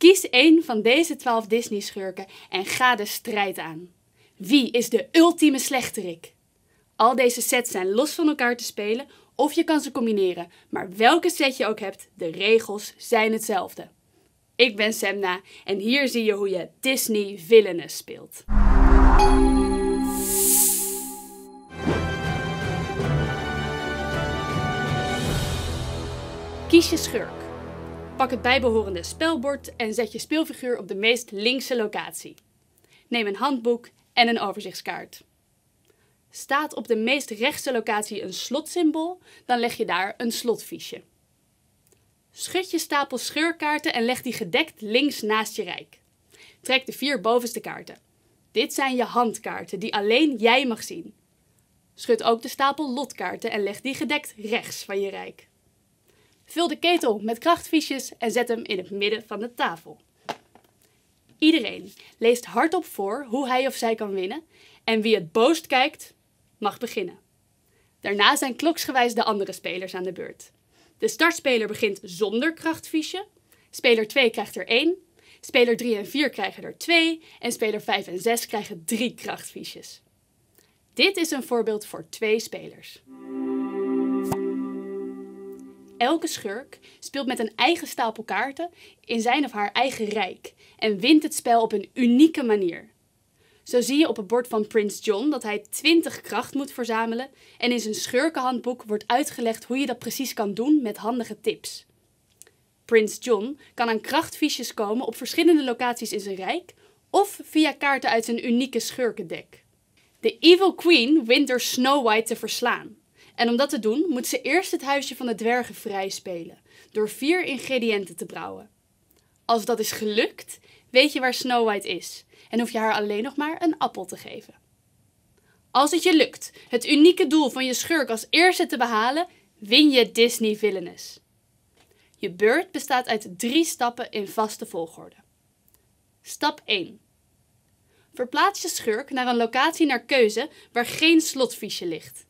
Kies een van deze twaalf Disney-schurken en ga de strijd aan. Wie is de ultieme slechterik? Al deze sets zijn los van elkaar te spelen of je kan ze combineren, maar welke set je ook hebt, de regels zijn hetzelfde. Ik ben Semna en hier zie je hoe je Disney Villainous speelt. Kies je schurk. Pak het bijbehorende spelbord en zet je speelfiguur op de meest linkse locatie. Neem een handboek en een overzichtskaart. Staat op de meest rechtse locatie een slotsymbool, dan leg je daar een slotfiche. Schud je stapel scheurkaarten en leg die gedekt links naast je rijk. Trek de vier bovenste kaarten. Dit zijn je handkaarten die alleen jij mag zien. Schud ook de stapel lotkaarten en leg die gedekt rechts van je rijk. Vul de ketel met krachtviesjes en zet hem in het midden van de tafel. Iedereen leest hardop voor hoe hij of zij kan winnen en wie het boost kijkt, mag beginnen. Daarna zijn kloksgewijs de andere spelers aan de beurt. De startspeler begint zonder krachtviesje, speler 2 krijgt er 1, speler 3 en 4 krijgen er 2 en speler 5 en 6 krijgen 3 krachtviesjes. Dit is een voorbeeld voor twee spelers elke schurk speelt met een eigen stapel kaarten in zijn of haar eigen rijk en wint het spel op een unieke manier. Zo zie je op het bord van Prins John dat hij 20 kracht moet verzamelen en in zijn schurkenhandboek wordt uitgelegd hoe je dat precies kan doen met handige tips. Prins John kan aan krachtfiches komen op verschillende locaties in zijn rijk of via kaarten uit zijn unieke schurkendek. De Evil Queen wint door Snow White te verslaan. En om dat te doen, moet ze eerst het huisje van de dwergen vrijspelen, door vier ingrediënten te brouwen. Als dat is gelukt, weet je waar Snow White is en hoef je haar alleen nog maar een appel te geven. Als het je lukt het unieke doel van je schurk als eerste te behalen, win je Disney Villainous. Je beurt bestaat uit drie stappen in vaste volgorde. Stap 1. Verplaats je schurk naar een locatie naar keuze waar geen slotfiche ligt.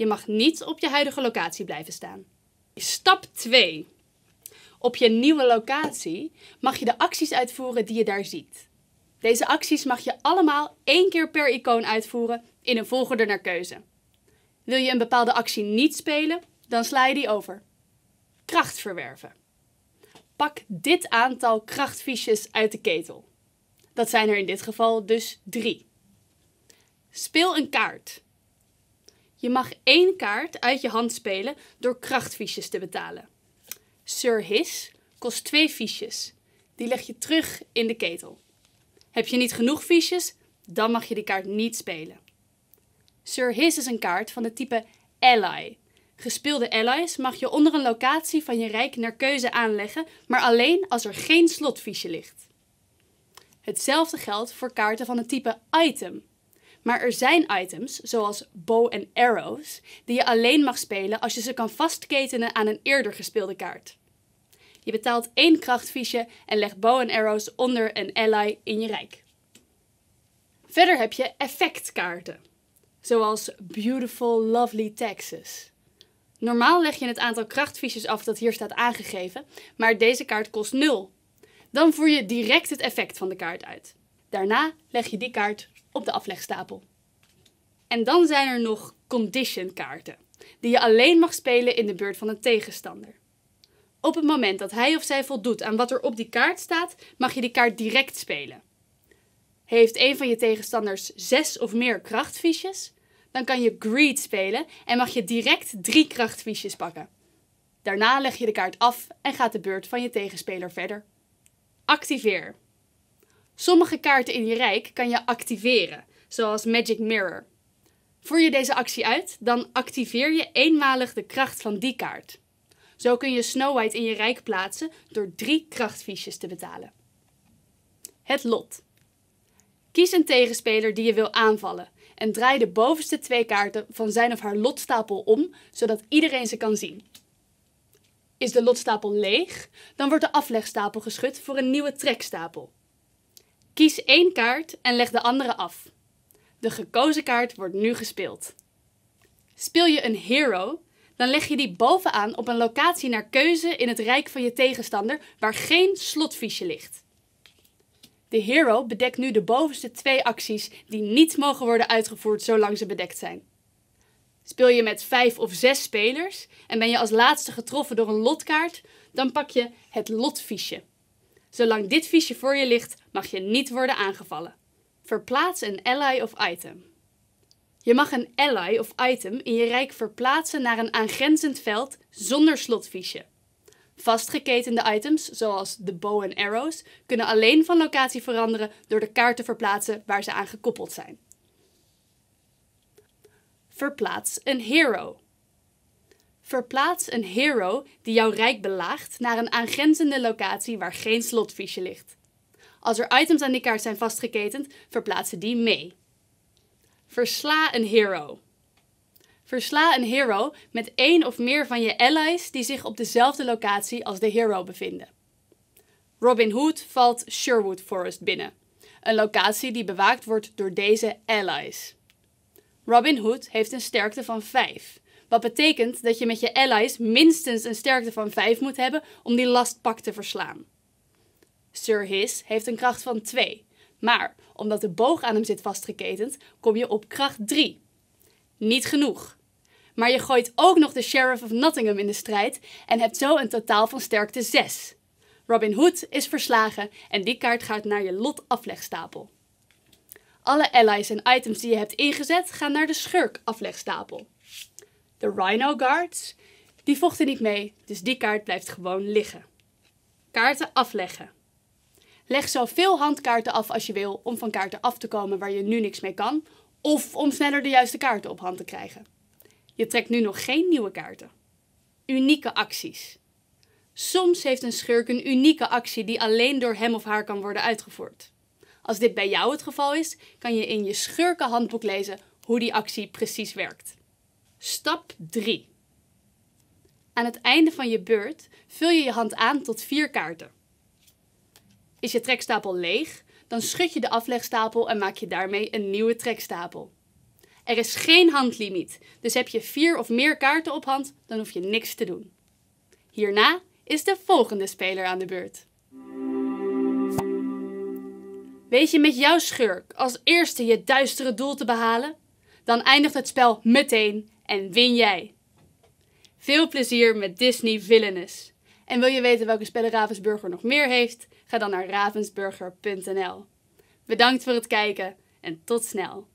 Je mag niet op je huidige locatie blijven staan. Stap 2. Op je nieuwe locatie mag je de acties uitvoeren die je daar ziet. Deze acties mag je allemaal één keer per icoon uitvoeren in een volgorde naar keuze. Wil je een bepaalde actie niet spelen, dan sla je die over. Kracht verwerven. Pak dit aantal krachtfiches uit de ketel. Dat zijn er in dit geval dus drie. Speel een kaart. Je mag één kaart uit je hand spelen door krachtfiches te betalen. Sir His kost twee fiches. Die leg je terug in de ketel. Heb je niet genoeg fiches, dan mag je die kaart niet spelen. Sir His is een kaart van het type Ally. Gespeelde allies mag je onder een locatie van je rijk naar keuze aanleggen, maar alleen als er geen slotfiche ligt. Hetzelfde geldt voor kaarten van het type Item. Maar er zijn items, zoals bow en arrows, die je alleen mag spelen als je ze kan vastketenen aan een eerder gespeelde kaart. Je betaalt één krachtfiche en legt bow en arrows onder een ally in je rijk. Verder heb je effectkaarten, zoals Beautiful Lovely Texas. Normaal leg je het aantal krachtfiches af dat hier staat aangegeven, maar deze kaart kost 0. Dan voer je direct het effect van de kaart uit. Daarna leg je die kaart op de aflegstapel. En dan zijn er nog condition kaarten, die je alleen mag spelen in de beurt van een tegenstander. Op het moment dat hij of zij voldoet aan wat er op die kaart staat, mag je die kaart direct spelen. Heeft een van je tegenstanders zes of meer krachtfiches, dan kan je greed spelen en mag je direct drie krachtfiches pakken. Daarna leg je de kaart af en gaat de beurt van je tegenspeler verder. Activeer. Sommige kaarten in je rijk kan je activeren, zoals Magic Mirror. Voer je deze actie uit, dan activeer je eenmalig de kracht van die kaart. Zo kun je Snow White in je rijk plaatsen door drie krachtfiches te betalen. Het lot. Kies een tegenspeler die je wil aanvallen en draai de bovenste twee kaarten van zijn of haar lotstapel om, zodat iedereen ze kan zien. Is de lotstapel leeg, dan wordt de aflegstapel geschud voor een nieuwe trekstapel. Kies één kaart en leg de andere af. De gekozen kaart wordt nu gespeeld. Speel je een hero, dan leg je die bovenaan op een locatie naar keuze in het rijk van je tegenstander waar geen slotfiche ligt. De hero bedekt nu de bovenste twee acties die niet mogen worden uitgevoerd zolang ze bedekt zijn. Speel je met vijf of zes spelers en ben je als laatste getroffen door een lotkaart, dan pak je het lotfiche. Zolang dit fiche voor je ligt, mag je niet worden aangevallen. Verplaats een ally of item. Je mag een ally of item in je rijk verplaatsen naar een aangrenzend veld zonder slotfiche. Vastgeketende items, zoals de bow en arrows, kunnen alleen van locatie veranderen door de kaart te verplaatsen waar ze aan gekoppeld zijn. Verplaats een hero. Verplaats een hero die jouw rijk belaagt naar een aangrenzende locatie waar geen slotfiche ligt. Als er items aan die kaart zijn vastgeketend, verplaatsen die mee. Versla een hero. Versla een hero met één of meer van je allies die zich op dezelfde locatie als de hero bevinden. Robin Hood valt Sherwood Forest binnen, een locatie die bewaakt wordt door deze allies. Robin Hood heeft een sterkte van 5 wat betekent dat je met je allies minstens een sterkte van 5 moet hebben om die lastpak te verslaan. Sir His heeft een kracht van 2, maar omdat de boog aan hem zit vastgeketend, kom je op kracht 3. Niet genoeg. Maar je gooit ook nog de Sheriff of Nottingham in de strijd en hebt zo een totaal van sterkte 6. Robin Hood is verslagen en die kaart gaat naar je lot aflegstapel. Alle allies en items die je hebt ingezet gaan naar de schurk aflegstapel. De Rhino Guards, die vochten niet mee, dus die kaart blijft gewoon liggen. Kaarten afleggen. Leg zoveel handkaarten af als je wil om van kaarten af te komen waar je nu niks mee kan, of om sneller de juiste kaarten op hand te krijgen. Je trekt nu nog geen nieuwe kaarten. Unieke acties. Soms heeft een schurk een unieke actie die alleen door hem of haar kan worden uitgevoerd. Als dit bij jou het geval is, kan je in je schurkenhandboek lezen hoe die actie precies werkt. Stap 3. Aan het einde van je beurt vul je je hand aan tot vier kaarten. Is je trekstapel leeg, dan schud je de aflegstapel en maak je daarmee een nieuwe trekstapel. Er is geen handlimiet, dus heb je vier of meer kaarten op hand, dan hoef je niks te doen. Hierna is de volgende speler aan de beurt. Weet je met jouw schurk als eerste je duistere doel te behalen? Dan eindigt het spel meteen en win jij. Veel plezier met Disney Villainous. En wil je weten welke spellen Ravensburger nog meer heeft? Ga dan naar ravensburger.nl. Bedankt voor het kijken en tot snel.